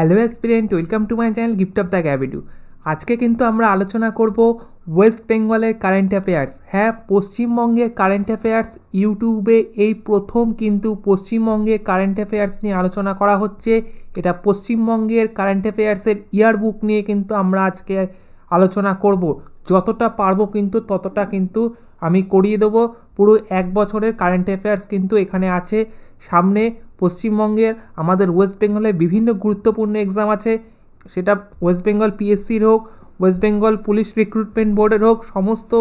hello aspirant welcome to my channel gift of the গ্যাবিডু আজকে কিন্তু আমরা আলোচনা করব ওয়েস্ট বেঙ্গলের কারেন্ট অ্যাফেয়ার্স হ্যাঁ পশ্চিমবঙ্গে কারেন্ট অ্যাফেয়ার্স ইউটিউবে এই প্রথম কিন্তু পশ্চিমবঙ্গে কারেন্ট অ্যাফেয়ার্স নিয়ে আলোচনা করা হচ্ছে এটা পশ্চিমবঙ্গের কারেন্ট অ্যাফেয়ার্সের ইয়ারবুক নিয়ে কিন্তু আমরা আজকে আলোচনা করব যতটা পারবো কিন্তু ততটা কিন্তু আমি করিয়ে দেবো পুরো এক বছরের কারেন্ট অ্যাফেয়ার্স কিন্তু এখানে আছে সামনে পশ্চিমবঙ্গের আমাদের ওয়েস্ট বেঙ্গলে বিভিন্ন গুরুত্বপূর্ণ এক্সাম আছে সেটা ওয়েস্ট বেঙ্গল পিএসসির হোক ওয়েস্ট বেঙ্গল পুলিশ রিক্রুটমেন্ট বোর্ডের হোক সমস্ত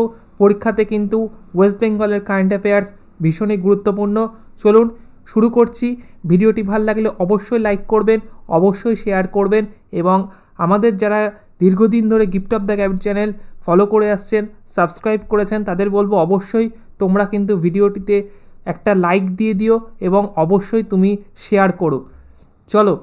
পরীক্ষাতে কিন্তু ওয়েস্ট বেঙ্গলের কারেন্ট অ্যাফেয়ার্স ভীষণই গুরুত্বপূর্ণ চলুন শুরু করছি ভিডিওটি ভাল লাগলে অবশ্যই লাইক করবেন অবশ্যই শেয়ার করবেন এবং আমাদের যারা দীর্ঘদিন ধরে গিফট অফ দ্য গ্যাবিট চ্যানেল ফলো করে আসছেন সাবস্ক্রাইব করেছেন তাদের বলবো অবশ্যই তোমরা কিন্তু ভিডিওটিতে একটা লাইক দিয়ে দিও এবং অবশ্যই তুমি শেয়ার করো চলো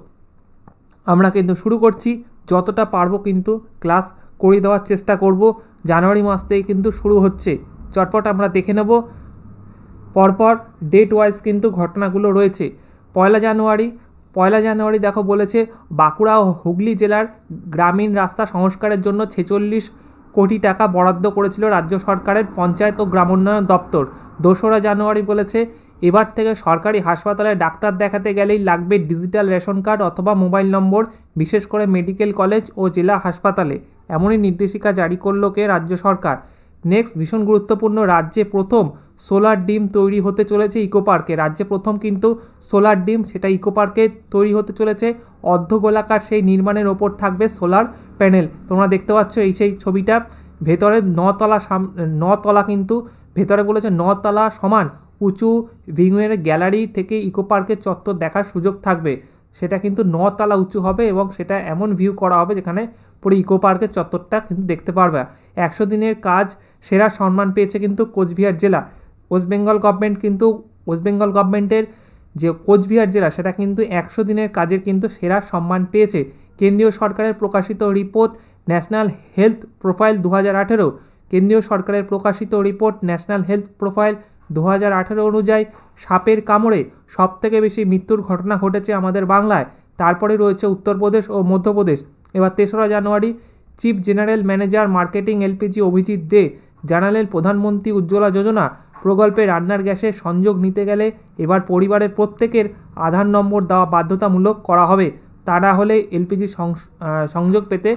আমরা কিন্তু শুরু করছি যতটা পারবো কিন্তু ক্লাস করে দেওয়ার চেষ্টা করব জানুয়ারি মাস থেকে কিন্তু শুরু হচ্ছে চটপট আমরা দেখে নেব পরপর ডেট ওয়াইজ কিন্তু ঘটনাগুলো রয়েছে পয়লা জানুয়ারি পয়লা জানুয়ারি দেখো বলেছে বাঁকুড়া ও হুগলি জেলার গ্রামীণ রাস্তা সংস্কারের জন্য ছেচল্লিশ কোটি টাকা বরাদ্দ করেছিল রাজ্য সরকারের পঞ্চায়েত ও গ্রামোন্নয়ন দপ্তর দোসরা জানুয়ারি বলেছে এবার থেকে সরকারি হাসপাতালে ডাক্তার দেখাতে গেলেই লাগবে ডিজিটাল রেশন কার্ড অথবা মোবাইল নম্বর বিশেষ করে মেডিকেল কলেজ ও জেলা হাসপাতালে এমনই নির্দেশিকা জারি করল কে রাজ্য সরকার নেক্সট ভীষণ গুরুত্বপূর্ণ রাজ্যে প্রথম সোলার ডিম তৈরি হতে চলেছে ইকো পার্কে রাজ্যে প্রথম কিন্তু সোলার ডিম সেটা ইকো পার্কে তৈরি হতে চলেছে অর্ধগোলাকার সেই নির্মাণের ওপর থাকবে সোলার প্যানেল তোমরা দেখতে পাচ্ছ এই সেই ছবিটা ভেতরে নতলা সাম নতলা কিন্তু ভেতরে বলেছে নতলা সমান উঁচু ভিংয়ের গ্যালারি থেকে ইকো পার্কের চত্বর দেখার সুযোগ থাকবে সেটা কিন্তু নতলা উঁচু হবে এবং সেটা এমন ভিউ করা হবে যেখানে পুরো ইকো পার্কের চত্বরটা কিন্তু দেখতে পারবে একশো দিনের কাজ সেরা সম্মান পেয়েছে কিন্তু কোচবিহার জেলা ওয়েস্ট বেঙ্গল গভর্নমেন্ট কিন্তু ওয়েস্ট বেঙ্গল গভর্নমেন্টের যে কোচবিহার জেলা সেটা কিন্তু একশো দিনের কাজের কিন্তু সেরা সম্মান পেয়েছে কেন্দ্রীয় সরকারের প্রকাশিত রিপোর্ট ন্যাশনাল হেলথ প্রোফাইল দু আঠেরো কেন্দ্রীয় সরকারের প্রকাশিত রিপোর্ট ন্যাশনাল হেলথ প্রোফাইল দু আঠেরো অনুযায়ী সাপের কামড়ে সব থেকে বেশি মৃত্যুর ঘটনা ঘটেছে আমাদের বাংলায় তারপরে রয়েছে উত্তরপ্রদেশ ও মধ্যপ্রদেশ এবার তেসরা January chief general manager marketing LPG Abhijit Dey জানালেন প্রধানমন্ত্রী উজ্জ্বলা যোজনা প্রকল্পে রান্নার গ্যাসের সংযোগ নিতে গেলে এবার পরিবারের প্রত্যেকের আধার নম্বর দেওয়া বাধ্যতামূলক করা হবে তা না হলে এলপিজি সংযোগ পেতে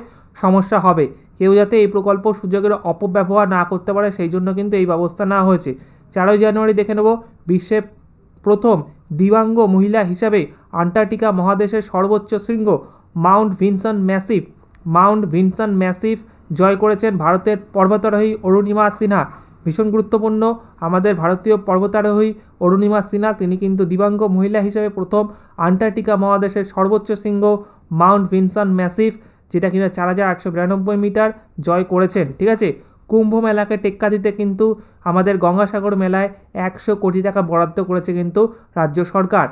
সমস্যা হবে কেউ যাতে এই প্রকল্প সুযোগের অপব্যবহার না করতে পারে সেই জন্য কিন্তু এই ব্যবস্থা না হয়েছে চারই জানুয়ারি দেখে নেব বিশ্বে প্রথম দিবাঙ্গ মহিলা হিসাবে আন্টার্কটিকা মহাদেশের সর্বোচ্চ শৃঙ্গ Mount Vinson Massif Mount Vinson Massif জয় করেছেন ভারতের পর্বতারোহী অরুণিমা সিনহা ভীষণ গুরুত্বপূর্ণ আমাদের ভারতীয় পর্বতারোহী অরুণিমা সিনহা তিনি কিন্তু দিবাঙ্গ মহিলা হিসেবে প্রথম আন্টার্কটিকা মহাদেশের সর্বোচ্চ শৃঙ্গ মাউন্ট ভিনসন ম্যাসিফ যেটা কিনা চার হাজার আটশো বিরানব্বই মিটার জয় করেছেন ঠিক আছে কুম্ভ মেলাকে টেক্কা দিতে কিন্তু আমাদের গঙ্গাসাগর মেলায় একশো কোটি টাকা বরাদ্দ করেছে কিন্তু রাজ্য সরকার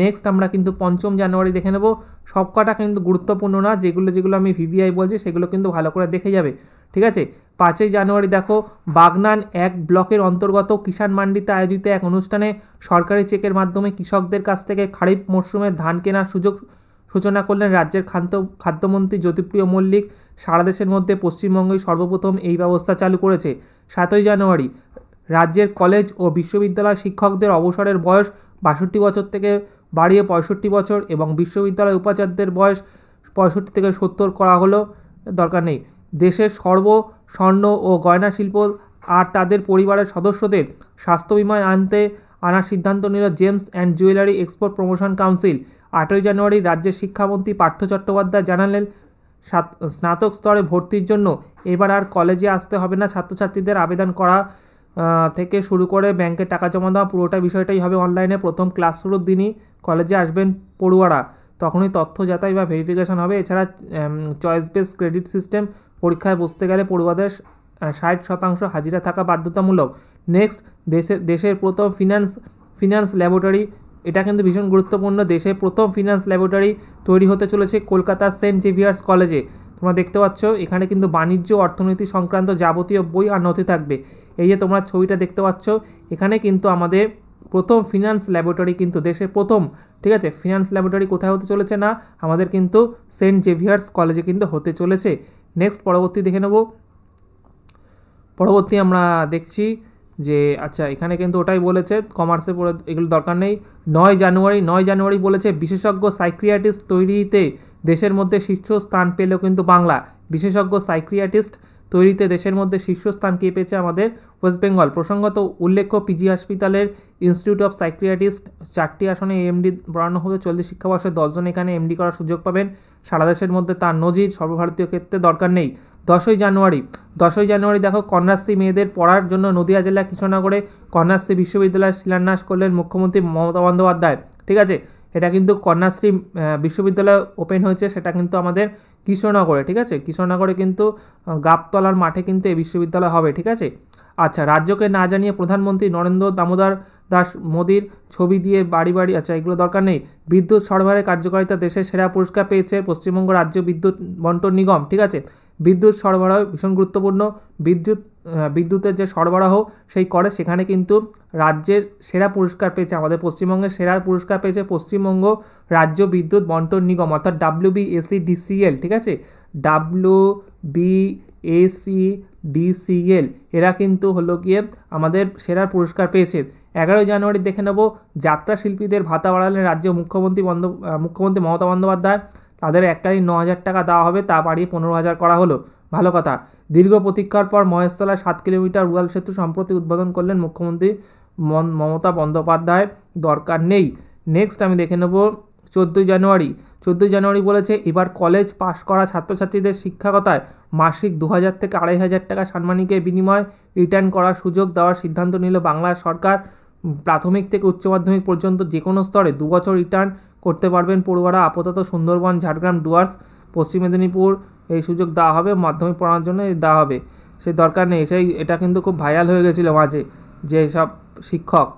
নেক্সট আমরা কিন্তু পঞ্চম জানুয়ারি দেখে নেব সবকটা কিন্তু গুরুত্বপূর্ণ না যেগুলো যেগুলো আমি ভিভিআই বলছি সেগুলো কিন্তু ভালো করে দেখে যাবে ঠিক আছে পাঁচই জানুয়ারি দেখো বাগনান এক ব্লকের অন্তর্গত কিষাণ মান্ডিতে আয়োজিত এক অনুষ্ঠানে সরকারি চেকের মাধ্যমে কৃষকদের কাছ থেকে খারিফ মরশুমের ধান কেনার সুযোগ সূচনা করলেন রাজ্যের খাদ্য খাদ্যমন্ত্রী জ্যোতিপ্রিয় মল্লিক সারা দেশের মধ্যে পশ্চিমবঙ্গই সর্বপ্রথম এই ব্যবস্থা চালু করেছে সাতই জানুয়ারি রাজ্যের কলেজ ও বিশ্ববিদ্যালয় শিক্ষকদের অবসরের বয়স বাষট্টি বছর থেকে বাড়িয়ে পঁয়ষট্টি বছর এবং বিশ্ববিদ্যালয় উপাচার্যদের বয়স পঁয়ষট্টি থেকে সত্তর করা হলো দরকার নেই দেশের সর্ব স্বর্ণ ও গয়না শিল্প আর তাদের পরিবারের সদস্যদের স্বাস্থ্য বিমায় আনতে আনার সিদ্ধান্ত নিল gems and jewellery export promotion council আটই জানুয়ারি রাজ্যের শিক্ষামন্ত্রী পার্থ চট্টোপাধ্যায় জানালেন স্নাতক স্তরে ভর্তির জন্য এবার আর কলেজে আসতে হবে না ছাত্রছাত্রীদের আবেদন করা থেকে শুরু করে ব্যাংকে টাকা জমা দেওয়া পুরোটা বিষয়টাই হবে অনলাইনে প্রথম ক্লাস শুরুর দিনই কলেজে আসবেন পড়ুয়ারা তখনই তথ্য যাচাই বা ভেরিফিকেশন হবে এছাড়া চয়েস বেস ক্রেডিট সিস্টেম পরীক্ষায় বসতে গেলে পড়ুয়াদের ষাট শতাংশ হাজিরা থাকা বাধ্যতামূলক নেক্সট দেশে দেশের প্রথম ফিনান্স ফিনান্স ল্যাবরেটরি এটা কিন্তু ভীষণ গুরুত্বপূর্ণ দেশে প্রথম ফিনান্স ল্যাবরেটরি তৈরি হতে চলেছে কলকাতার সেন্ট জেভিয়ার্স কলেজে তোমরা দেখতে পাচ্ছ এখানে কিন্তু বাণিজ্য অর্থনীতি সংক্রান্ত যাবতীয় বই আর নথি থাকবে এই যে তোমরা ছবিটা দেখতে পাচ্ছ এখানে কিন্তু আমাদের প্রথম ফিনান্স ল্যাবরেটরি কিন্তু দেশের প্রথম ঠিক আছে ফিনান্স ল্যাবরেটরি কোথায় হতে চলেছে না আমাদের কিন্তু সেন্ট জেভিয়ার্স কলেজে কিন্তু হতে চলেছে নেক্সট পরবর্তী দেখে নেব পরবর্তী আমরা দেখছি যে আচ্ছা এখানে কিন্তু ওটাই বলেছে কমার্সে পড়ে এগুলো দরকার নেই নয় জানুয়ারি নয় জানুয়ারি বলেছে বিশেষজ্ঞ সাইক্রিয়াটিস্ট তৈরিতে দেশের মধ্যে শীর্ষস্থান পেলেও কিন্তু বাংলা বিশেষজ্ঞ সাইক্রিয়াটিস্ট তৈরিতে দেশের মধ্যে শীর্ষস্থান কে পেয়েছে আমাদের ওয়েস্ট বেঙ্গল প্রসঙ্গত উল্লেখ্য পিজি হাসপাতালের ইনস্টিটিউট অফ সাইক্রিয়াটিস্ট চারটি আসনে এমডি পড়ানো হবে চলতি শিক্ষাবর্ষে দশজন এখানে এমডি করার সুযোগ পাবেন সারা দেশের মধ্যে তার নজির সর্বভারতীয় ক্ষেত্রে দরকার নেই দশই জানুয়ারি দশই জানুয়ারি দেখো কন্যাশ্রী মেয়েদের পড়ার জন্য নদীয়া জেলা কৃষ্ণনগরে কন্যাশ্রী বিশ্ববিদ্যালয়ের শিলান্যাস করলেন মুখ্যমন্ত্রী মমতা বন্দ্যোপাধ্যায় ঠিক আছে এটা কিন্তু কন্যাশ্রী বিশ্ববিদ্যালয় ওপেন হয়েছে সেটা কিন্তু আমাদের কৃষ্ণনগরে ঠিক আছে কৃষ্ণনগরে কিন্তু গাবতলার মাঠে কিন্তু এই বিশ্ববিদ্যালয় হবে ঠিক আছে আচ্ছা রাজ্যকে না জানিয়ে প্রধানমন্ত্রী নরেন্দ্র দামোদর দাস মোদির ছবি দিয়ে বাড়ি বাড়ি আচ্ছা এগুলো দরকার নেই বিদ্যুৎ সরবরাহের কার্যকারিতা দেশের সেরা পুরস্কার পেয়েছে পশ্চিমবঙ্গ রাজ্য বিদ্যুৎ বন্টন নিগম ঠিক আছে বিদ্যুৎ সরবরাহ ভীষণ গুরুত্বপূর্ণ বিদ্যুৎ বিদ্যুতের যে সরবরাহ সেই করে সেখানে কিন্তু রাজ্যের সেরা পুরস্কার পেয়েছে আমাদের পশ্চিমবঙ্গের সেরা পুরস্কার পেয়েছে পশ্চিমবঙ্গ রাজ্য বিদ্যুৎ বন্টন নিগম অর্থাৎ ডাব্লিউ ডিসিএল ঠিক আছে ডাব্লিউ বি এসি ডিসিএল এরা কিন্তু হলো গিয়ে আমাদের সেরা পুরস্কার পেয়েছে এগারোই জানুয়ারি দেখে নেব যাত্রা শিল্পীদের ভাতা বাড়ালেন রাজ্য মুখ্যমন্ত্রী বন্দ মুখ্যমন্ত্রী মমতা বন্দ্যোপাধ্যায় তাদের এককালীন ন হাজার টাকা দেওয়া হবে তা বাড়িয়ে পনেরো হাজার করা হলো ভালো কথা দীর্ঘ প্রতীক্ষার পর মহেশতলায় সাত কিলোমিটার রুয়াল সেতু সম্প্রতি উদ্বোধন করলেন মুখ্যমন্ত্রী মমতা বন্দ্যোপাধ্যায় দরকার নেই নেক্সট আমি দেখে নেব চোদ্দোই জানুয়ারি চোদ্দোই জানুয়ারি বলেছে এবার কলেজ পাশ করা ছাত্রছাত্রীদের শিক্ষাকতায় মাসিক দু হাজার থেকে আড়াই হাজার টাকা সাম্মানিকের বিনিময়ে রিটার্ন করার সুযোগ দেওয়ার সিদ্ধান্ত নিল বাংলা সরকার প্রাথমিক থেকে উচ্চ মাধ্যমিক পর্যন্ত যে কোনো স্তরে দু বছর রিটার্ন করতে পারবেন পড়ুয়ারা আপাতত সুন্দরবন ঝাড়গ্রাম ডুয়ার্স পশ্চিম মেদিনীপুর এই সুযোগ দেওয়া হবে মাধ্যমিক পড়ানোর জন্য দেওয়া হবে সেই দরকার নেই সেই এটা কিন্তু খুব ভাইরাল হয়ে গেছিলো মাঝে যে সব শিক্ষক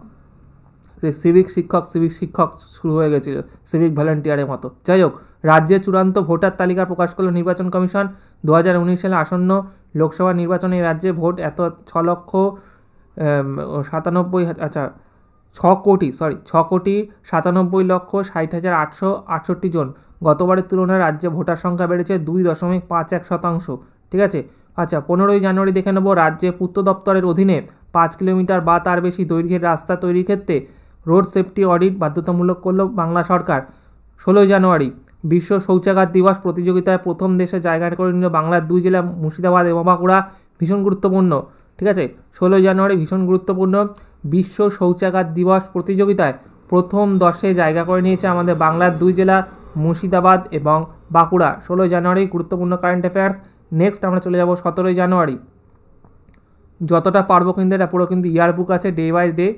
সিভিক শিক্ষক সিভিক শিক্ষক শুরু হয়ে গেছিল সিভিক ভলেন্টিয়ারের মতো যাই হোক রাজ্যে চূড়ান্ত ভোটার তালিকা প্রকাশ করলো নির্বাচন কমিশন দু সালে আসন্ন লোকসভা নির্বাচনে রাজ্যে ভোট এত ছ লক্ষ সাতানব্বই আচ্ছা ছ কোটি সরি ছ কোটি সাতানব্বই লক্ষ ষাট হাজার আটশো আটষট্টি জন গতবারের তুলনায় রাজ্যে ভোটার সংখ্যা বেড়েছে দুই দশমিক পাঁচ এক শতাংশ ঠিক আছে আচ্ছা পনেরোই জানুয়ারি দেখে নেব রাজ্যে পূর্ত দপ্তরের অধীনে পাঁচ কিলোমিটার বা তার বেশি দৈর্ঘ্যের রাস্তা তৈরির ক্ষেত্রে রোড সেফটি অডিট বাধ্যতামূলক করল বাংলা সরকার ষোলোই জানুয়ারি বিশ্ব শৌচাগার দিবস প্রতিযোগিতায় প্রথম দেশে জায়গা করে নিল বাংলার দুই জেলা মুর্শিদাবাদ এবং বাঁকুড়া ভীষণ গুরুত্বপূর্ণ ঠিক আছে ষোলোই জানুয়ারি ভীষণ গুরুত্বপূর্ণ বিশ্ব শৌচাগার দিবস প্রতিযোগিতায় প্রথম দশে জায়গা করে নিয়েছে আমাদের বাংলার দুই জেলা মুর্শিদাবাদ এবং বাঁকুড়া ষোলোই জানুয়ারি গুরুত্বপূর্ণ কারেন্ট অ্যাফেয়ার্স নেক্সট আমরা চলে যাবো সতেরোই জানুয়ারি যতটা পারবো কিন্তু এটা পুরো কিন্তু ইয়ারবুক আছে ডে বাই ডে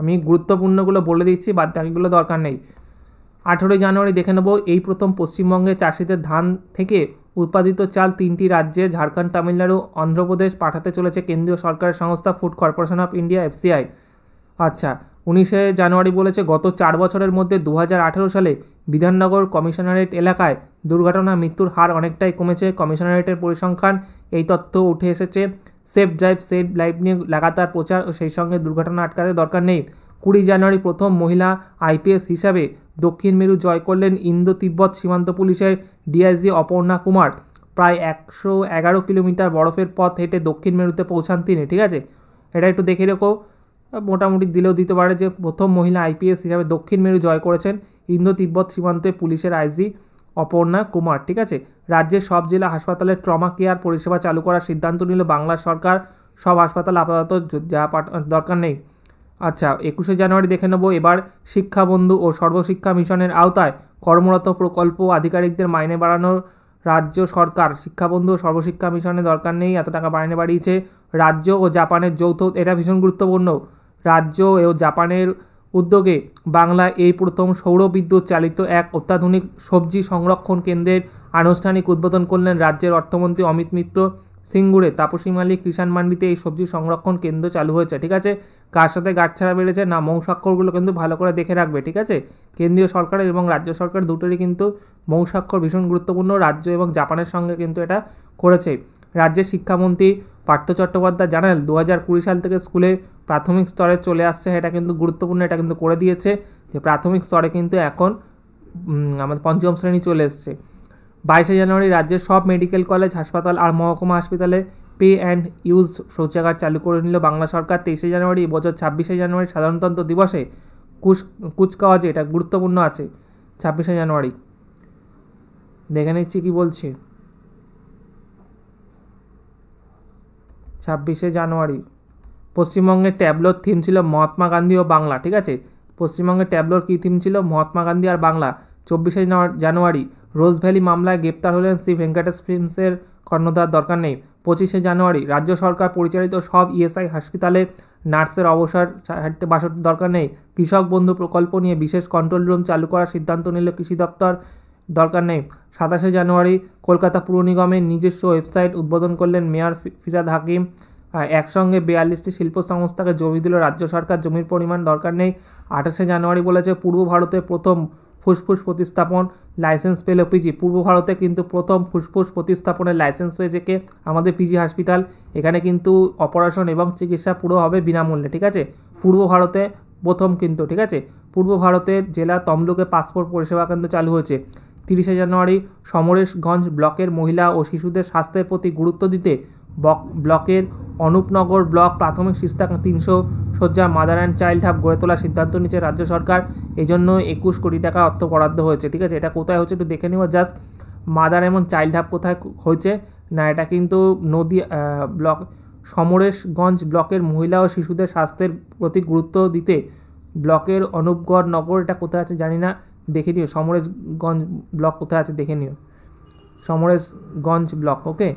আমি গুরুত্বপূর্ণগুলো বলে দিচ্ছি বাদ বাকিগুলো দরকার নেই আঠেরোই জানুয়ারি দেখে নেব এই প্রথম পশ্চিমবঙ্গে চাষিদের ধান থেকে উৎপাদিত চাল তিনটি রাজ্যে ঝাড়খণ্ড তামিলনাড়ু অন্ধ্রপ্রদেশ পাঠাতে চলেছে কেন্দ্রীয় সরকারের সংস্থা food corporation of India FCI আচ্ছা উনিশে জানুয়ারি বলেছে গত চার বছরের মধ্যে দু সালে বিধাননগর কমিশনারেট এলাকায় দুর্ঘটনা মৃত্যুর হার অনেকটাই কমেছে কমিশনারেটের পরিসংখ্যান এই তথ্য উঠে এসেছে সেফ ড্রাইভ সেফ লাইফ নিয়ে লাগাতার প্রচার ও সেই সঙ্গে দুর্ঘটনা আটকাতে দরকার নেই কুড়ি জানুয়ারি প্রথম মহিলা আইপিএস হিসাবে দক্ষিণ মেরু জয় করলেন ইন্দো তিব্বত সীমান্ত পুলিশের ডিআইজি অপর্ণা কুমার প্রায় একশো এগারো কিলোমিটার বরফের পথ হেঁটে দক্ষিণ মেরুতে পৌঁছান তিনি ঠিক আছে এটা একটু দেখে রেখো মোটামুটি দিলেও দিতে পারে যে প্রথম মহিলা আইপিএস হিসাবে দক্ষিণ মেরু জয় করেছেন ইন্দো তিব্বত সীমান্তে পুলিশের আইজি অপর্ণা কুমার ঠিক আছে রাজ্যের সব জেলা হাসপাতালে ট্রমা কেয়ার পরিষেবা চালু করার সিদ্ধান্ত নিল বাংলা সরকার সব হাসপাতাল আপাতত যা দরকার নেই আচ্ছা একুশে জানুয়ারি দেখে নেব এবার শিক্ষাবন্ধু ও সর্বশিক্ষা মিশনের আওতায় কর্মরত প্রকল্প আধিকারিকদের মাইনে বাড়ানোর রাজ্য সরকার শিক্ষাবন্ধু ও সর্বশিক্ষা মিশনের দরকার নেই এত টাকা মাইনে বাড়িয়েছে রাজ্য ও জাপানের যৌথ এটা ভীষণ গুরুত্বপূর্ণ রাজ্য ও জাপানের উদ্যোগে বাংলা এই প্রথম সৌর বিদ্যুৎ চালিত এক অত্যাধুনিক সবজি সংরক্ষণ কেন্দ্রের আনুষ্ঠানিক উদ্বোধন করলেন রাজ্যের অর্থমন্ত্রী অমিত মিত্র সিঙ্গুরে তাপসী মালিক কিষাণ মান্ডিতে এই সবজি সংরক্ষণ কেন্দ্র চালু হয়েছে ঠিক আছে কার সাথে গাছ ছাড়া বেড়েছে না মৌসাক্ষরগুলো কিন্তু ভালো করে দেখে রাখবে ঠিক আছে কেন্দ্রীয় সরকারের এবং রাজ্য সরকার দুটোরই কিন্তু মৌস্বাক্ষর ভীষণ গুরুত্বপূর্ণ রাজ্য এবং জাপানের সঙ্গে কিন্তু এটা করেছে রাজ্যের শিক্ষামন্ত্রী পার্থ চট্টোপাধ্যায় জানাল দু হাজার কুড়ি সাল থেকে স্কুলে প্রাথমিক স্তরে চলে আসছে এটা কিন্তু গুরুত্বপূর্ণ এটা কিন্তু করে দিয়েছে যে প্রাথমিক স্তরে কিন্তু এখন আমাদের পঞ্চম শ্রেণী চলে এসছে বাইশে জানুয়ারি রাজ্যের সব মেডিকেল কলেজ হাসপাতাল আর মহকুমা হাসপাতালে পে অ্যান্ড ইউজ শৌচাগার চালু করে নিল বাংলা সরকার তেইশে জানুয়ারি বছর ছাব্বিশে জানুয়ারি সাধারণতন্ত্র দিবসে কুচ কুচকাওয়াজে এটা গুরুত্বপূর্ণ আছে ছাব্বিশে জানুয়ারি দেখে নিচ্ছি কী বলছে ছাব্বিশে জানুয়ারি পশ্চিমবঙ্গের ট্যাবলোর থিম ছিল মহাত্মা গান্ধী ও বাংলা ঠিক আছে পশ্চিমবঙ্গের ট্যাবলোর কী থিম ছিল মহাত্মা গান্ধী আর বাংলা চব্বিশে জানুয়ারি রোজ ভ্যালি মামলায় গ্রেপ্তার হলেন শ্রী ভেঙ্কটেশ ফিল্মসের কর্ণধার দরকার নেই পঁচিশে জানুয়ারি রাজ্য সরকার পরিচালিত সব ইএসআই হাসপাতালে নার্সের অবসর ষাটতে বাষট্টি দরকার নেই কৃষক বন্ধু প্রকল্প নিয়ে বিশেষ কন্ট্রোল রুম চালু করার সিদ্ধান্ত নিল কৃষি দপ্তর দরকার নেই সাতাশে জানুয়ারি কলকাতা পুর নিগমের নিজস্ব ওয়েবসাইট উদ্বোধন করলেন মেয়র ফিরাদ হাকিম একসঙ্গে বিয়াল্লিশটি শিল্প সংস্থাকে জমি দিল রাজ্য সরকার জমির পরিমাণ দরকার নেই আঠাশে জানুয়ারি বলেছে পূর্ব ভারতে প্রথম ফুসফুস প্রতিস্থাপন লাইসেন্স পেল পিজি পূর্ব ভারতে কিন্তু প্রথম ফুসফুস প্রতিস্থাপনের লাইসেন্স পেয়েছে কে আমাদের পিজি হসপিটাল এখানে কিন্তু অপারেশন এবং চিকিৎসা পুরো হবে বিনামূল্যে ঠিক আছে পূর্ব ভারতে প্রথম কিন্তু ঠিক আছে পূর্ব ভারতের জেলা তমলুকে পাসপোর্ট পরিষেবা কেন্দ্র চালু হয়েছে তিরিশে জানুয়ারি সমরেশগঞ্জ ব্লকের মহিলা ও শিশুদের স্বাস্থ্যের প্রতি গুরুত্ব দিতে ব্লকের অনুপনগর ব্লক প্রাথমিক শিক্ষা তিনশো শয্যা মাদার অ্যান্ড চাইল্ড হাব গড়ে তোলার সিদ্ধান্ত নিচ্ছে রাজ্য সরকার এই জন্য একুশ কোটি টাকা অর্থ বরাদ্দ হয়েছে ঠিক আছে এটা কোথায় হচ্ছে একটু দেখে নেওয়া জাস্ট মাদার এবং চাইল্ড হাব কোথায় হয়েছে না এটা কিন্তু নদী ব্লক সমরেশগঞ্জ ব্লকের মহিলা ও শিশুদের স্বাস্থ্যের প্রতি গুরুত্ব দিতে ব্লকের অনুপগড় নগর এটা কোথায় আছে জানি না দেখে নিও সমরেশগঞ্জ ব্লক কোথায় আছে দেখে নিও সমরেশগঞ্জ ব্লক ওকে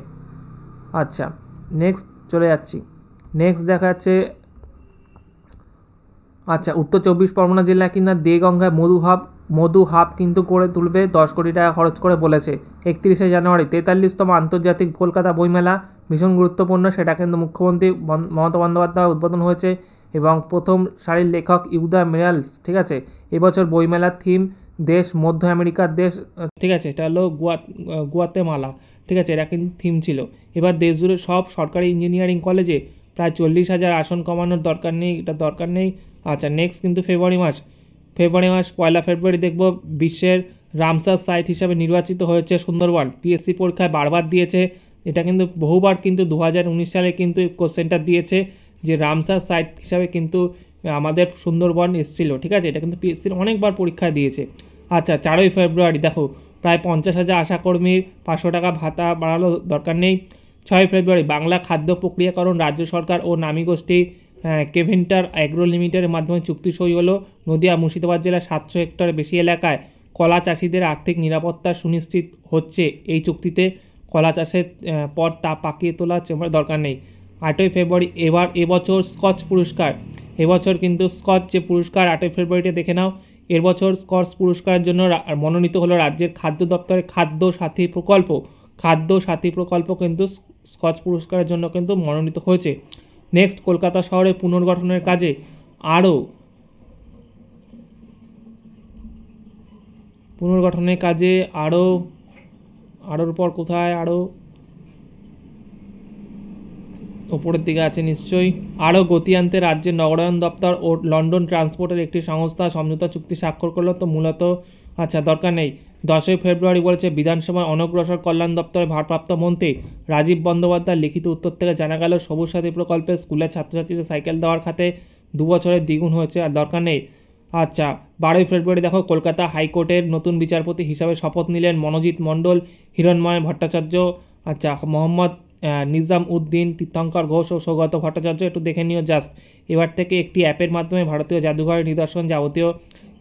আচ্ছা নেক্সট চলে যাচ্ছি নেক্সট দেখা যাচ্ছে আচ্ছা উত্তর চব্বিশ পরগনা জেলা কিনা দে মধু হাব মধু হাব কিন্তু করে তুলবে দশ কোটি টাকা খরচ করে বলেছে একত্রিশে জানুয়ারি তেতাল্লিশতম আন্তর্জাতিক কলকাতা বইমেলা ভীষণ গুরুত্বপূর্ণ সেটা কিন্তু মুখ্যমন্ত্রী মমতা বন্দ্যোপাধ্যায় উদ্বোধন হয়েছে এবং প্রথম সারির লেখক ইউদা মিরালস ঠিক আছে এবছর বইমেলার থিম দেশ মধ্য আমেরিকার দেশ ঠিক আছে এটা হলো গুয়া গুয়াতেমালা ঠিক আছে এটা কিন্তু থিম ছিল এবার দেশজুড়ে সব সরকারি ইঞ্জিনিয়ারিং কলেজে প্রায় চল্লিশ হাজার আসন কমানোর দরকার নেই এটা দরকার নেই আচ্ছা নেক্সট কিন্তু ফেব্রুয়ারি মাস ফেব্রুয়ারি মাস পয়লা ফেব্রুয়ারি দেখব বিশ্বের রামসার সাইট হিসাবে নির্বাচিত হয়েছে সুন্দরবন পিএসসি পরীক্ষায় বারবার দিয়েছে এটা কিন্তু বহুবার কিন্তু দু সালে কিন্তু কোশ্চেনটা দিয়েছে যে রামসার সাইট হিসাবে কিন্তু আমাদের সুন্দরবন এসেছিলো ঠিক আছে এটা কিন্তু পিএসসির অনেকবার পরীক্ষা দিয়েছে আচ্ছা চারই ফেব্রুয়ারি দেখো প্রায় পঞ্চাশ হাজার আশাকর্মীর পাঁচশো টাকা ভাতা বাড়ালো দরকার নেই ছয় ফেব্রুয়ারি বাংলা খাদ্য প্রক্রিয়াকরণ রাজ্য সরকার ও নামী গোষ্ঠী হ্যাঁ, কেভেন্টার অ্যাগ্রো লিমিটেডের মাধ্যমে চুক্তি সই হলো নদিয়া মুর্শিদাবাদ জেলার সাতশো হেক্টর বেশি এলাকায় কলা চাষিদের আর্থিক নিরাপত্তা সুনিশ্চিত হচ্ছে এই চুক্তিতে কলা চাষের পর তা পাকিয়ে তোলা দরকার নেই আটই ফেব্রুয়ারি এবার এবছর স্কচ পুরস্কার এবছর কিন্তু স্কচ যে পুরস্কার আটই ফেব্রুয়ারিতে দেখে নাও এবছর স্কচ পুরস্কারের জন্য মনোনীত হলো রাজ্যের খাদ্য দপ্তরের খাদ্য সাথী প্রকল্প খাদ্য সাথী প্রকল্প কিন্তু স্কচ পুরস্কারের জন্য কিন্তু মনোনীত হয়েছে নেক্সট কলকাতা শহরে পুনর্গঠনের কাজে আরও পুনর্গঠনের কাজে আরও আরোর পর কোথায় আরও ওপরের দিকে আছে নিশ্চয়ই আরও গতি আনতে রাজ্যের নগরায়ণ দপ্তর ও লন্ডন ট্রান্সপোর্টের একটি সংস্থা সমঝোতা চুক্তি স্বাক্ষর করলো তো মূলত আচ্ছা দরকার নেই দশই ফেব্রুয়ারি বলেছে বিধানসভার অনগ্রসর কল্যাণ দপ্তরের ভারপ্রাপ্ত মন্ত্রী রাজীব বন্দ্যোপাধ্যায় লিখিত উত্তর থেকে জানা গেল সবুজ সাথী প্রকল্পে স্কুলের ছাত্রছাত্রীদের সাইকেল দেওয়ার খাতে দু বছরের দ্বিগুণ হয়েছে আর দরকার নেই আচ্ছা বারোই ফেব্রুয়ারি দেখো কলকাতা হাইকোর্টের নতুন বিচারপতি হিসাবে শপথ নিলেন মনোজিৎ মণ্ডল হিরণময় ভট্টাচার্য আচ্ছা মোহাম্মদ নিজাম উদ্দিন তীর্থঙ্কর ঘোষ ও সৌগত ভট্টাচার্য একটু দেখে নিও জাস্ট এবার থেকে একটি অ্যাপের মাধ্যমে ভারতীয় জাদুঘরের নিদর্শন যাবতীয়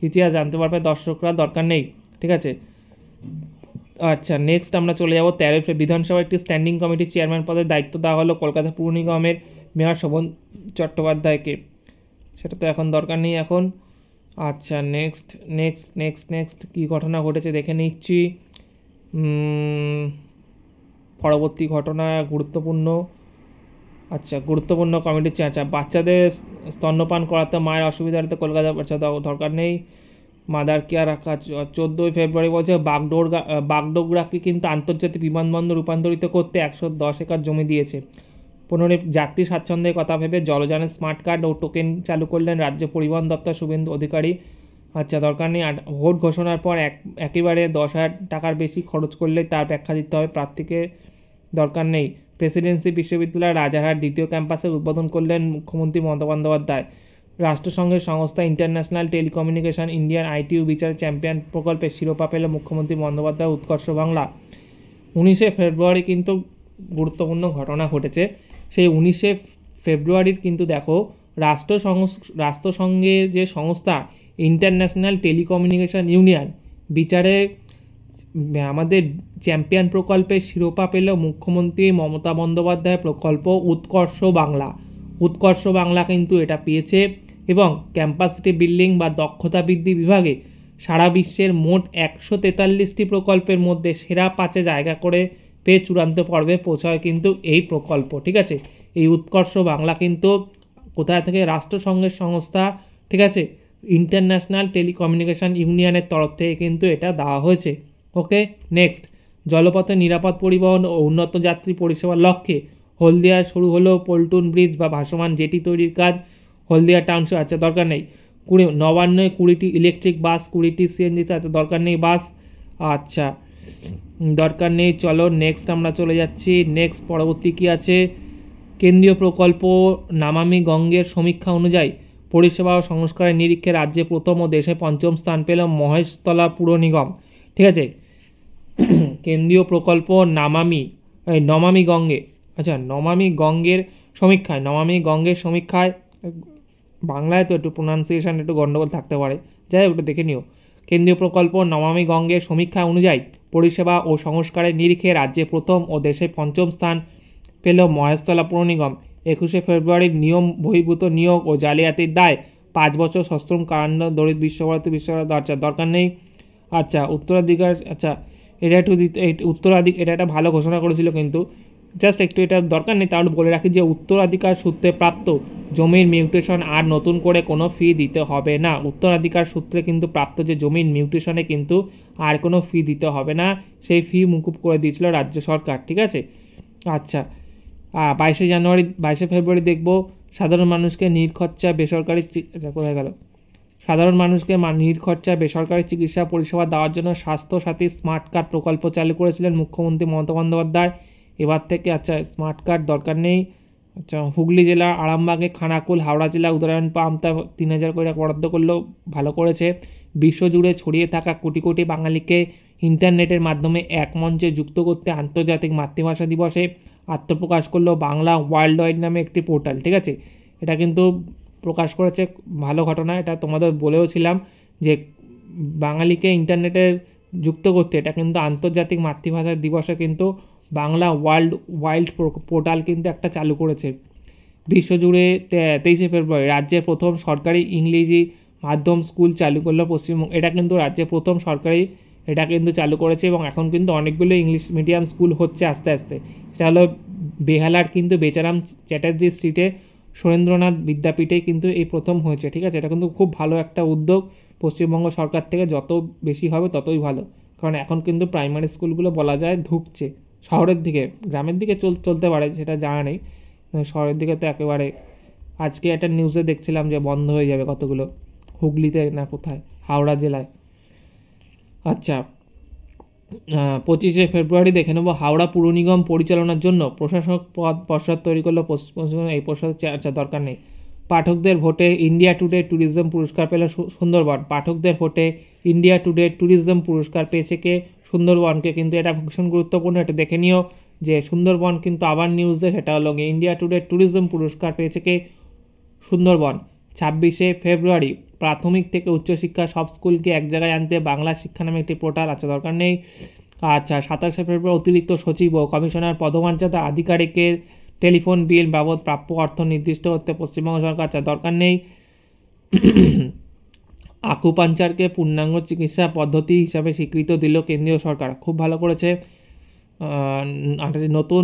ইতিহাস জানতে পারবে দর্শকরা দরকার নেই ঠিক আছে আচ্ছা নেক্সট আমরা চলে যাবো তেরোই ফেব্রুয়ারি বিধানসভার একটি স্ট্যান্ডিং কমিটির চেয়ারম্যান পদের দায়িত্ব দেওয়া হলো কলকাতা পৌর নিগমের মেয়র শোভন চট্টোপাধ্যায়কে সেটা তো এখন দরকার নেই এখন আচ্ছা নেক্সট নেক্সট নেক্সট নেক্সট কী ঘটনা ঘটেছে দেখে নিচ্ছি পরবর্তী ঘটনা গুরুত্বপূর্ণ আচ্ছা গুরুত্বপূর্ণ কমিটি আচ্ছা বাচ্চাদের স্তন্যপান করাতে মায়ের অসুবিধাতে কলকাতা বাচ্চা দরকার নেই মাদার কেয়ার রাখা চোদ্দোই ফেব্রুয়ারি বলছে বাগডোগরা বাগডোগরাকে কিন্তু আন্তর্জাতিক বিমানবন্দর রূপান্তরিত করতে একশো দশ একর জমি দিয়েছে পনেরো যাত্রী স্বাচ্ছন্দ্যের কথা ভেবে জলযানের স্মার্ট কার্ড ও টোকেন চালু করলেন রাজ্য পরিবহন দপ্তর শুভেন্দু অধিকারী আচ্ছা দরকার নেই ভোট ঘোষণার পর এক একেবারে দশ হাজার টাকার বেশি খরচ করলে তার ব্যাখ্যা দিতে হবে প্রার্থীকে দরকার নেই প্রেসিডেন্সি বিশ্ববিদ্যালয়ের রাজারহাট দ্বিতীয় ক্যাম্পাসের উদ্বোধন করলেন মুখ্যমন্ত্রী মমতা বন্দ্যোপাধ্যায় রাষ্ট্রসংঘের সংস্থা ইন্টারন্যাশনাল টেলিকমিউনিকেশন ইন্ডিয়ান আইটিউ বিচার চ্যাম্পিয়ন প্রকল্পের শিরোপা পেল মুখ্যমন্ত্রী বন্দ্যোপাধ্যায় উৎকর্ষ বাংলা উনিশে ফেব্রুয়ারি কিন্তু গুরুত্বপূর্ণ ঘটনা ঘটেছে সেই উনিশে ফেব্রুয়ারির কিন্তু দেখো রাষ্ট্র রাষ্ট্রসংঘের যে সংস্থা ইন্টারন্যাশনাল টেলিকমিউনিকেশন ইউনিয়ন বিচারে আমাদের চ্যাম্পিয়ন প্রকল্পের শিরোপা পেল মুখ্যমন্ত্রী মমতা বন্দ্যোপাধ্যায় প্রকল্প উৎকর্ষ বাংলা উৎকর্ষ বাংলা কিন্তু এটা পেয়েছে এবং ক্যাম্পাসিটি বিল্ডিং বা দক্ষতা বৃদ্ধি বিভাগে সারা বিশ্বের মোট একশো তেতাল্লিশটি প্রকল্পের মধ্যে সেরা পাঁচে জায়গা করে পেয়ে চূড়ান্ত পর্বে পৌঁছায় কিন্তু এই প্রকল্প ঠিক আছে এই উৎকর্ষ বাংলা কিন্তু কোথায় থেকে রাষ্ট্রসংঘের সংস্থা ঠিক আছে ইন্টারন্যাশনাল টেলিকমিউনিকেশান ইউনিয়নের তরফ থেকে কিন্তু এটা দেওয়া হয়েছে ওকে নেক্সট জলপথে নিরাপদ পরিবহন ও উন্নত যাত্রী পরিষেবার লক্ষ্যে হলদিয়া শুরু হলো পল্টুন ব্রিজ বা ভাসমান জেটি তৈরির কাজ হলদিয়া টাউনশিপ আচ্ছা দরকার নেই কুড়ি নবান্ন কুড়িটি ইলেকট্রিক বাস কুড়িটি সিএনজি আচ্ছা দরকার নেই বাস আচ্ছা দরকার নেই চলো নেক্সট আমরা চলে যাচ্ছি নেক্সট পরবর্তী কী আছে কেন্দ্রীয় প্রকল্প নামামি গঙ্গের সমীক্ষা অনুযায়ী পরিষেবা ও সংস্কারের নিরীক্ষে রাজ্যে প্রথম ও দেশে পঞ্চম স্থান পেল মহেশতলা পুর নিগম ঠিক আছে কেন্দ্রীয় প্রকল্প নামামি নমামি গঙ্গে আচ্ছা নমামি গঙ্গের সমীক্ষায় নমামি গঙ্গের সমীক্ষায় বাংলায় তো একটু প্রোনাউন্সিয়েশন একটু গণ্ডগোল থাকতে পারে যাই হোক দেখে নিও কেন্দ্রীয় প্রকল্প নমামি গঙ্গের সমীক্ষা অনুযায়ী পরিষেবা ও সংস্কারের নিরিখে রাজ্যে প্রথম ও দেশে পঞ্চম স্থান পেল মহেশতলা পৌর নিগম একুশে ফেব্রুয়ারির নিয়ম বহির্ভূত নিয়োগ ও জালিয়াতির দায় পাঁচ বছর সশ্রম কারণ দরিদ্র বিশ্বভারতী বিশ্বভারত দরকার নেই আচ্ছা উত্তরাধিকার আচ্ছা এটা একটু দিতে উত্তরাধিক এটা একটা ভালো ঘোষণা করেছিল কিন্তু জাস্ট একটু এটার দরকার নেই তাহলে বলে রাখি যে উত্তরাধিকার সূত্রে প্রাপ্ত জমির মিউটেশন আর নতুন করে কোনো ফি দিতে হবে না উত্তরাধিকার সূত্রে কিন্তু প্রাপ্ত যে জমির মিউটেশনে কিন্তু আর কোনো ফি দিতে হবে না সেই ফি মুকুব করে দিয়েছিল রাজ্য সরকার ঠিক আছে আচ্ছা বাইশে জানুয়ারি বাইশে ফেব্রুয়ারি দেখব সাধারণ মানুষকে নির্খরচা বেসরকারি আচ্ছা, কোথায় গেল সাধারণ মানুষকে নির্খরচায় বেসরকারি চিকিৎসা পরিষেবা দেওয়ার জন্য স্বাস্থ্যসাথী স্মার্ট কার্ড প্রকল্প চালু করেছিলেন মুখ্যমন্ত্রী মমতা বন্দ্যোপাধ্যায় এবার থেকে আচ্ছা স্মার্ট কার্ড দরকার নেই আচ্ছা হুগলি জেলা আরামবাগে খানাকুল হাওড়া জেলা পাম তা তিন হাজার করে বরাদ্দ করলো ভালো করেছে বিশ্বজুড়ে ছড়িয়ে থাকা কোটি কোটি বাঙালিকে ইন্টারনেটের মাধ্যমে এক মঞ্চে যুক্ত করতে আন্তর্জাতিক মাতৃভাষা দিবসে আত্মপ্রকাশ করলো বাংলা ওয়ার্ল্ড ওয়াইড নামে একটি পোর্টাল ঠিক আছে এটা কিন্তু প্রকাশ করেছে ভালো ঘটনা এটা তোমাদের বলেওছিলাম যে বাঙালিকে ইন্টারনেটে যুক্ত করতে এটা কিন্তু আন্তর্জাতিক মাতৃভাষা দিবসে কিন্তু বাংলা ওয়ার্ল্ড ওয়াইল্ড পোর্টাল কিন্তু একটা চালু করেছে বিশ্বজুড়ে তেইশে ফেব্রুয়ারি রাজ্যের প্রথম সরকারি ইংরেজি মাধ্যম স্কুল চালু করলো পশ্চিমবঙ্গ এটা কিন্তু রাজ্যের প্রথম সরকারি এটা কিন্তু চালু করেছে এবং এখন কিন্তু অনেকগুলো ইংলিশ মিডিয়াম স্কুল হচ্ছে আস্তে আস্তে এটা হলো বেহালার কিন্তু বেচারাম চ্যাটার্জি স্ট্রিটে সুরেন্দ্রনাথ বিদ্যাপীঠে কিন্তু এই প্রথম হয়েছে ঠিক আছে এটা কিন্তু খুব ভালো একটা উদ্যোগ পশ্চিমবঙ্গ সরকার থেকে যত বেশি হবে ততই ভালো কারণ এখন কিন্তু প্রাইমারি স্কুলগুলো বলা যায় ধুকছে শহরের দিকে গ্রামের দিকে চল চলতে পারে সেটা জানা নেই শহরের দিকে তো একেবারে আজকে একটা নিউজে দেখছিলাম যে বন্ধ হয়ে যাবে কতগুলো হুগলিতে না কোথায় হাওড়া জেলায় আচ্ছা পঁচিশে ফেব্রুয়ারি দেখে নেব হাওড়া পুর নিগম পরিচালনার জন্য প্রশাসক পদ পশ্চাৎ তৈরি করলো পশ্চিমবঙ্গ এই প্রসাদ আচ্ছা দরকার নেই পাঠকদের ভোটে ইন্ডিয়া টুডে ট্যুরিজম পুরস্কার পেল সুন্দরবন পাঠকদের ভোটে ইন্ডিয়া টুডে ট্যুরিজম পুরস্কার পেয়েছে কে সুন্দরবনকে কিন্তু এটা ভীষণ গুরুত্বপূর্ণ এটা দেখে নিও যে সুন্দরবন কিন্তু আবার নিউজে সেটা হলো ইন্ডিয়া টুডে ট্যুরিজম পুরস্কার পেয়েছে কে সুন্দরবন ছাব্বিশে ফেব্রুয়ারি প্রাথমিক থেকে উচ্চশিক্ষা সব স্কুলকে এক জায়গায় আনতে বাংলা শিক্ষা নামে একটি পোর্টাল আছে দরকার নেই আচ্ছা সাতাশে ফেব্রুয়ারি অতিরিক্ত সচিব ও কমিশনার পদমর্যাদা আধিকারিকের টেলিফোন বিল বাবদ প্রাপ্য অর্থ নির্দিষ্ট করতে পশ্চিমবঙ্গ সরকার চার দরকার নেই আকুপাঞ্চারকে পূর্ণাঙ্গ চিকিৎসা পদ্ধতি হিসাবে স্বীকৃত দিল কেন্দ্রীয় সরকার খুব ভালো করেছে আঠাশে নতুন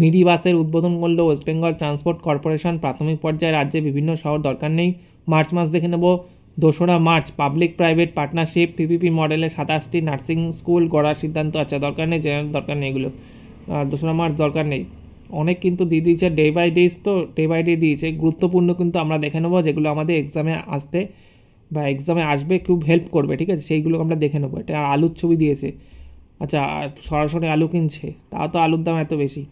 মিডি বাসের উদ্বোধন করল ওয়েস্ট বেঙ্গল ট্রান্সপোর্ট কর্পোরেশন প্রাথমিক পর্যায়ে রাজ্যে বিভিন্ন শহর দরকার নেই মার্চ মাস দেখে নেব দোসরা March public private partnership PPP মডেলে সাতাশটি নার্সিং স্কুল গড়ার সিদ্ধান্ত আচ্ছা দরকার নেই জেনারেল দরকার নেই এগুলো দোসরা মার্চ দরকার নেই অনেক কিন্তু দিয়ে দিয়েছে ডে বাই ডেজ তো ডে বাই ডে দিয়েছে গুরুত্বপূর্ণ কিন্তু আমরা দেখে নেবো যেগুলো আমাদের এক্সামে আসতে বা এক্সামে আসবে খুব হেল্প করবে ঠিক আছে সেইগুলো আমরা দেখে নেবো এটা আলুর ছবি দিয়েছে আচ্ছা সরাসরি আলু কিনছে তাও তো আলুর দাম এত বেশি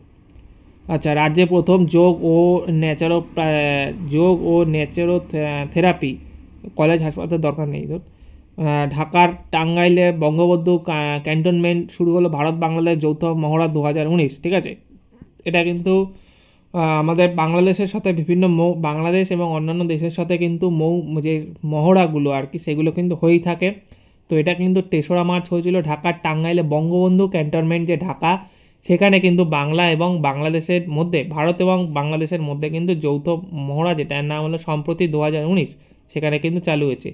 আচ্ছা রাজ্যে প্রথম যোগ ও ন্যাচারো যোগ ও ন্যাচারো থেরাপি কলেজ হাসপাতাল দরকার নেই ধর ঢাকার টাঙ্গাইলে বঙ্গবন্ধু ক্যান্টনমেন্ট শুরু হলো ভারত বাংলাদেশ যৌথ মহড়া দু হাজার উনিশ ঠিক আছে এটা কিন্তু আমাদের বাংলাদেশের সাথে বিভিন্ন মৌ বাংলাদেশ এবং অন্যান্য দেশের সাথে কিন্তু মৌ যে মহড়াগুলো আর কি সেগুলো কিন্তু হয়েই থাকে তো এটা কিন্তু তেসরা মার্চ হয়েছিল ঢাকার টাঙ্গাইলে বঙ্গবন্ধু ক্যান্টনমেন্ট যে ঢাকা সেখানে কিন্তু বাংলা এবং বাংলাদেশের মধ্যে ভারত এবং বাংলাদেশের মধ্যে কিন্তু যৌথ মহড়া যেটার নাম হলো সম্প্রতি দু সেখানে কিন্তু চালু হয়েছে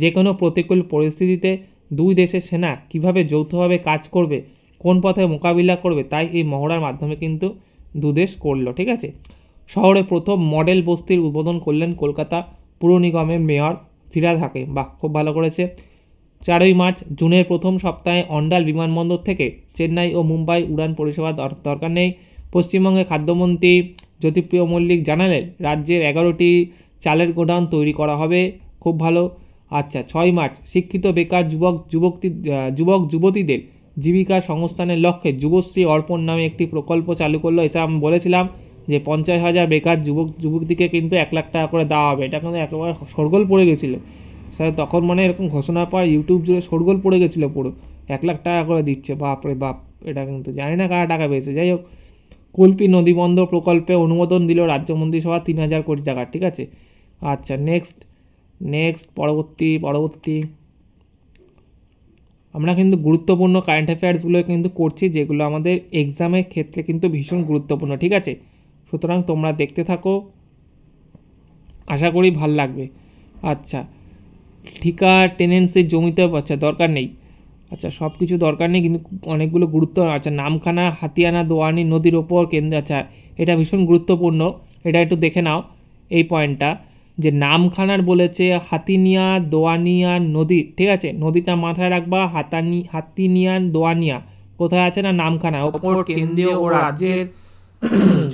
যে কোনো প্রতিকূল পরিস্থিতিতে দুই দেশের সেনা কিভাবে যৌথভাবে কাজ করবে কোন পথে মোকাবিলা করবে তাই এই মহড়ার মাধ্যমে কিন্তু দুদেশ করলো ঠিক আছে শহরে প্রথম মডেল বস্তির উদ্বোধন করলেন কলকাতা পুর নিগমের মেয়র ফিরাদ হাকিম বাহ খুব ভালো করেছে চারই মার্চ জুনের প্রথম সপ্তাহে অন্ডাল বিমানবন্দর থেকে চেন্নাই ও মুম্বাই উড়ান পরিষেবা দরকার নেই পশ্চিমবঙ্গের খাদ্যমন্ত্রী জ্যোতিপ্রিয় মল্লিক জানালেন রাজ্যের এগারোটি চালের গোডাউন তৈরি করা হবে খুব ভালো আচ্ছা ছয় মার্চ শিক্ষিত বেকার যুবক যুবক যুবক যুবতীদের জীবিকা সংস্থানের লক্ষ্যে যুবশ্রী অর্পণ নামে একটি প্রকল্প চালু করলো এসে আমি বলেছিলাম যে পঞ্চাশ হাজার বেকার যুবক যুবকদিকে কিন্তু এক লাখ টাকা করে দেওয়া হবে এটা কিন্তু একেবারে সরগোল পড়ে গেছিলো স্যার তখন মানে এরকম ঘোষণা পাওয়ার ইউটিউব জুড়ে শোরগোল পড়ে গেছিলো পুরো এক লাখ টাকা করে দিচ্ছে বাপরে বাপ এটা কিন্তু জানি না কারা টাকা পেয়েছে যাই হোক কুলপি নদী প্রকল্পে অনুমোদন দিল রাজ্য মন্ত্রিসভা তিন হাজার কোটি টাকা ঠিক আছে আচ্ছা নেক্সট নেক্সট পরবর্তী পরবর্তী আমরা কিন্তু গুরুত্বপূর্ণ কারেন্ট অ্যাফেয়ার্সগুলো কিন্তু করছি যেগুলো আমাদের এক্সামের ক্ষেত্রে কিন্তু ভীষণ গুরুত্বপূর্ণ ঠিক আছে সুতরাং তোমরা দেখতে থাকো আশা করি ভাল লাগবে আচ্ছা ঠিকা টেনেন্সের জমিতে আচ্ছা দরকার নেই আচ্ছা সব কিছু দরকার নেই কিন্তু অনেকগুলো গুরুত্ব আচ্ছা নামখানা হাতিয়ানা দোয়ানি নদীর ওপর কেন্দ্র আচ্ছা এটা ভীষণ গুরুত্বপূর্ণ এটা একটু দেখে নাও এই পয়েন্টটা যে নামখানার বলেছে হাতিনিয়া দোয়ানিয়া নদী ঠিক আছে নদীটা মাথায় রাখবা হাতানি হাতিনিয়ান দোয়ানিয়া কোথায় আছে না নামখানা ওপর কেন্দ্রীয় ও রাজ্যের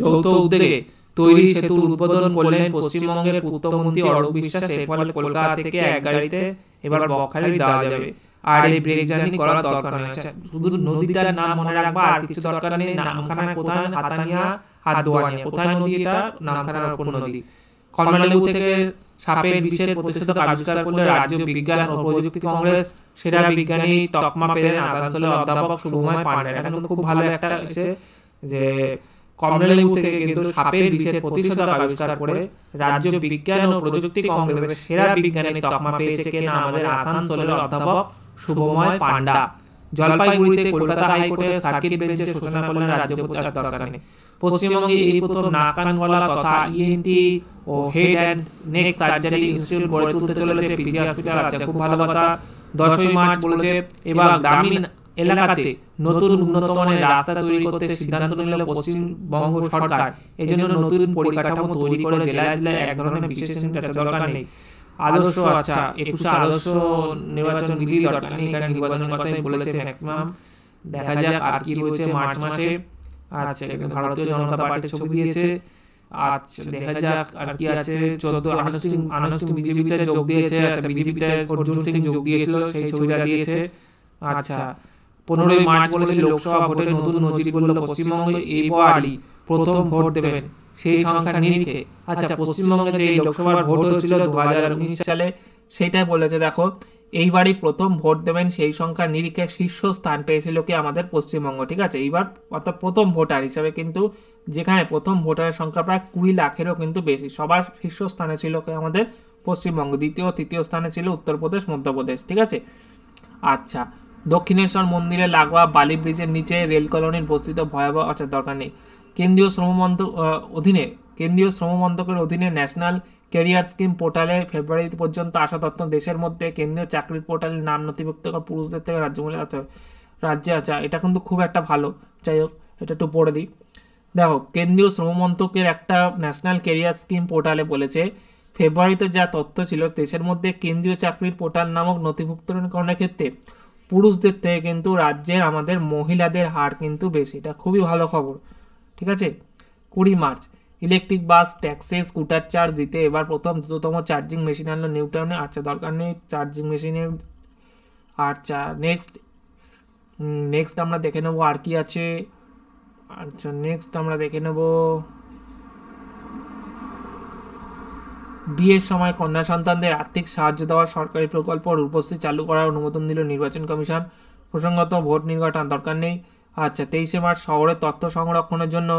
যৌথ উদ্যোগে তৈরি সেতু উদ্বোধন করলেন পশ্চিমবঙ্গের পূর্তমন্ত্রী অরূপ বিশ্বাস এর ফলে কলকাতা থেকে এক গাড়িতে এবার বকখালি দেওয়া যাবে আর এই ব্রেক জার্নি করার দরকার নেই শুধু নদীটার নাম মনে রাখবা আর কিছু দরকার নেই নামখানা কোথায় হাতানিয়া হাতদোয়ানিয়া কোথায় নদীটা নামখানা নামখানার উপর নদী কমলালেবু থেকে সাপের বিষের প্রতিষ্ঠিত আবিষ্কার করলে রাজ্য বিজ্ঞান ও প্রযুক্তি কংগ্রেস সেরা বিজ্ঞানী তকমা পেলেন আসানসোলের অধ্যাপক শুভময় পান্ডে এটা কিন্তু খুব ভালো একটা এসে যে কমলালেবু থেকে কিন্তু সাপের বিষের প্রতিষেধক আবিষ্কার করে রাজ্য বিজ্ঞান ও প্রযুক্তি কংগ্রেসের সেরা বিজ্ঞানী তকমা পেয়েছে কেন আমাদের আসানসোলের অধ্যাপক শুভময় পান্ডা জলপাইগুড়িতে কলকাতা হাইকোর্টের সার্কিট বেঞ্চে সূচনা করলেন রাজ্যপতি দরকার নেই পশ্চিমবঙ্গে এই প্রথম নাকানওয়ালা তথা ইএনটি e ও head and neck surgery institute গড়ে তুলতে চলেছে পিজি হসপিটাল আছে আচ্ছা, খুব ভালো কথা দশই মার্চ বলেছে এবার গ্রামীণ এলাকাতে নতুন উন্নতমানের রাস্তা তৈরি করতে সিদ্ধান্ত নিল পশ্চিমবঙ্গ সরকার এই জন্য নতুন পরিকাঠামো তৈরি করে জেলায় জেলায় এক ধরনের বিশেষ দরকার নেই আদর্শ আচ্ছা একুশে আদর্শ নির্বাচন বিধি দরকার নেই নির্বাচন নির্বাচনের বলেছে ম্যাক্সিমাম দেখা যাক আর কি রয়েছে মার্চ মাসে আচ্ছা ভারতীয় জনতা পার্টির ছবি দিয়েছে আচ্ছা দেখা যাক আর কি আছে চোদ্দ আনুষ্ঠানিক আনুষ্ঠানিক বিজেপিতে যোগ দিয়েছে আচ্ছা বিজেপিতে অর্জুন সিং যোগ দিয়েছিল সেই ছবিটা দিয়েছে আচ্ছা পনেরোই মার্চ বলেছে লোকসভা ভোটে নতুন নজির করল পশ্চিমবঙ্গে এইবারই প্রথম ভোট দেবেন সেই সংখ্যা নিরিখে আচ্ছা পশ্চিমবঙ্গে যে লোকসভার ভোট হয়েছিল দু হাজার উনিশ সালে সেটাই বলেছে দেখো এইবারই প্রথম ভোট দেবেন সেই সংখ্যা নিরিখে শীর্ষ স্থান পেয়েছিল কি আমাদের পশ্চিমবঙ্গ ঠিক আছে এইবার অর্থাৎ প্রথম ভোটার হিসাবে কিন্তু যেখানে প্রথম ভোটারের সংখ্যা প্রায় কুড়ি লাখেরও কিন্তু বেশি সবার শীর্ষ স্থানে ছিল কি আমাদের পশ্চিমবঙ্গ দ্বিতীয় তৃতীয় স্থানে ছিল উত্তরপ্রদেশ মধ্যপ্রদেশ ঠিক আছে আচ্ছা দক্ষিণেশ্বর মন্দিরে লাগোয়া বালি ব্রিজের নিচে রেল কলোনির বস্তিত ভয়াবহ আচার দরকার নেই কেন্দ্রীয় শ্রম মন্ত্রক অধীনে কেন্দ্রীয় শ্রম মন্ত্রকের অধীনে ন্যাশনাল কেরিয়ার স্কিম পোর্টালে ফেব্রুয়ারি পর্যন্ত আসা তত্ত্ব দেশের মধ্যে কেন্দ্রীয় চাকরির পোর্টালে নাম নথিভুক্ত করা পুরুষদের থেকে রাজ্যমূলে রাজ্যে আচার এটা কিন্তু খুব একটা ভালো যাই হোক এটা একটু পড়ে দিই দেখো কেন্দ্রীয় শ্রম মন্ত্রকের একটা ন্যাশনাল কেরিয়ার স্কিম পোর্টালে বলেছে ফেব্রুয়ারিতে যা তথ্য ছিল দেশের মধ্যে কেন্দ্রীয় চাকরির পোর্টাল নামক নথিভুক্তকরণের ক্ষেত্রে পুরুষদের থেকে কিন্তু রাজ্যের আমাদের মহিলাদের হার কিন্তু বেশি এটা খুবই ভালো খবর ঠিক আছে কুড়ি March electric bus taxi scooter charge দিতে এবার প্রথম দ্রুততম চার্জিং মেশিন আনলো নিউ টাউনে আচ্ছা দরকার নেই চার্জিং মেশিনের আর চা নেক্সট নেক্সট আমরা দেখে নেবো আর কি আছে আচ্ছা নেক্সট আমরা দেখে নেবো বিয়ের সময় কন্যা সন্তানদের আর্থিক সাহায্য দেওয়ার সরকারি প্রকল্প রূপশ্রী চালু করার অনুমোদন দিল নির্বাচন কমিশন প্রসঙ্গত ভোট নির্ঘটন দরকার নেই আচ্ছা তেইশে মার্চ শহরে তথ্য সংরক্ষণের জন্য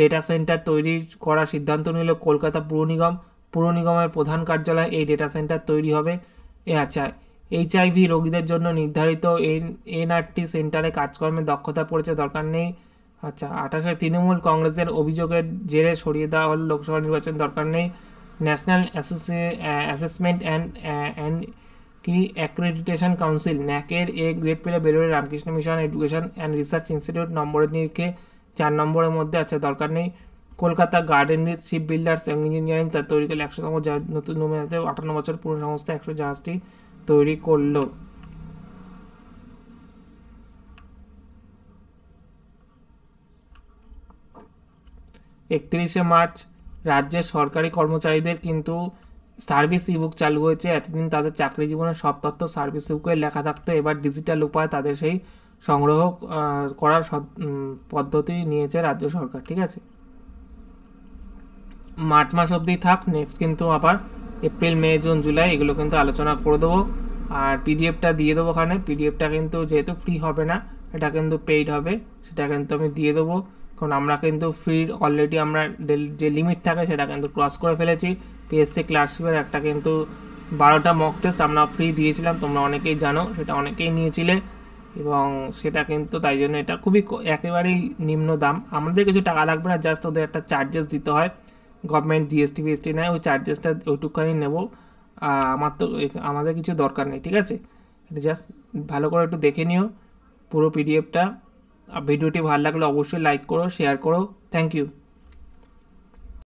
ডেটা সেন্টার তৈরি করার সিদ্ধান্ত নিল কলকাতা পুর নিগম পুর নিগমের প্রধান কার্যালয়ে এই ডেটা সেন্টার তৈরি হবে এ আচ্ছা এইচআইভি রোগীদের জন্য নির্ধারিত এন এনআরটি সেন্টারে কাজকর্মের দক্ষতা পড়েছে দরকার নেই আচ্ছা আঠাশে তৃণমূল কংগ্রেসের অভিযোগের জেরে সরিয়ে দেওয়া হল লোকসভা নির্বাচন দরকার নেই ন্যাশনাল অ্যাসেসমেন্ট অ্যান্ড অ্যান্ড কি অ্যাক্রেডিটেশন কাউন্সিল ন্যাকের এ গ্রেড পেলে বেরোয় Ramakrishna mission education and research institute নম্বরের নিরিখে চার নম্বরের মধ্যে আছে দরকার নেই Kolkata garden reach ship builders এবং ইঞ্জিনিয়ারিং তার তৈরি করলে একশোতম নতুন নমুনাতে আঠান্ন বছর পুরনো সংস্থা একশো জাহাজটি তৈরি করলো একত্রিশে মার্চ রাজ্যের সরকারি কর্মচারীদের কিন্তু সার্ভিস ইবুক চালু হয়েছে এতদিন তাদের চাকরি জীবনের সব তথ্য সার্ভিস ইবুকে লেখা থাকতো এবার ডিজিটাল উপায়ে তাদের সেই সংগ্রহ করার পদ্ধতি নিয়েছে রাজ্য সরকার ঠিক আছে মার্চ মাস অবধি থাক নেক্সট কিন্তু আবার এপ্রিল মে জুন জুলাই এগুলো কিন্তু আলোচনা করে দেবো আর পিডিএফটা দিয়ে দেবো ওখানে পিডিএফটা কিন্তু যেহেতু ফ্রি হবে না এটা কিন্তু পেইড হবে সেটা কিন্তু আমি দিয়ে দেবো কারণ আমরা কিন্তু ফ্রির অলরেডি আমরা যে লিমিট থাকে সেটা কিন্তু ক্রস করে ফেলেছি পিএসসি ক্লার্কশিপের একটা কিন্তু বারোটা মক টেস্ট আমরা ফ্রি দিয়েছিলাম তোমরা অনেকেই জানো সেটা অনেকেই নিয়েছিলে এবং সেটা কিন্তু তাই জন্য এটা খুবই একেবারেই নিম্ন দাম আমাদের কিছু টাকা লাগবে না জাস্ট ওদের একটা চার্জেস দিতে হয় গভর্নমেন্ট জিএসটি ফিএসটি নেয় ওই চার্জেসটা ওইটুকুখানি নেব আমার তো আমাদের কিছু দরকার নেই ঠিক আছে জাস্ট ভালো করে একটু দেখে নিও পুরো পিডিএফটা আর ভিডিওটি ভালো লাগলে অবশ্যই লাইক করো শেয়ার করো থ্যাংক ইউ